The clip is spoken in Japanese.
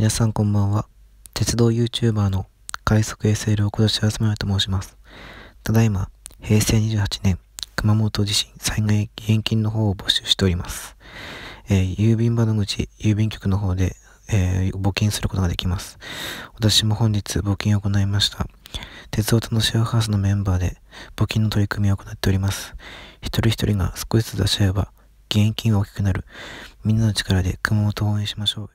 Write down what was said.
皆さんこんばんは。鉄道 YouTuber の快速 SL を今年集めると申します。ただいま、平成28年、熊本地震災害義援金の方を募集しております。えー、郵便場の口、郵便局の方で、えー、募金することができます。私も本日募金を行いました。鉄道とのシェアハウスのメンバーで募金の取り組みを行っております。一人一人が少しずつ出し合えば、義援金は大きくなる。みんなの力で熊本を応援しましょう。